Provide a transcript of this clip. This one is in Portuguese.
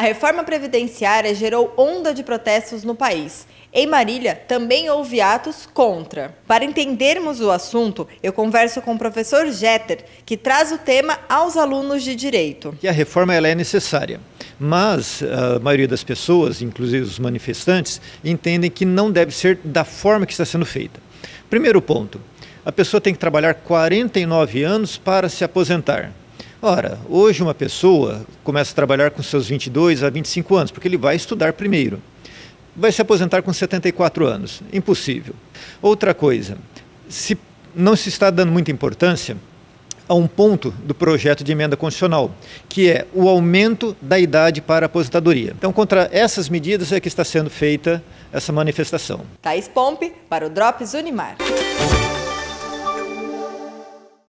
A reforma previdenciária gerou onda de protestos no país. Em Marília, também houve atos contra. Para entendermos o assunto, eu converso com o professor Jeter, que traz o tema aos alunos de direito. E a reforma ela é necessária, mas ah, a maioria das pessoas, inclusive os manifestantes, entendem que não deve ser da forma que está sendo feita. Primeiro ponto, a pessoa tem que trabalhar 49 anos para se aposentar. Ora, hoje uma pessoa começa a trabalhar com seus 22 a 25 anos, porque ele vai estudar primeiro. Vai se aposentar com 74 anos. Impossível. Outra coisa, se não se está dando muita importância a um ponto do projeto de emenda constitucional, que é o aumento da idade para a aposentadoria. Então, contra essas medidas é que está sendo feita essa manifestação. Thaís Pompe para o Drops Unimar.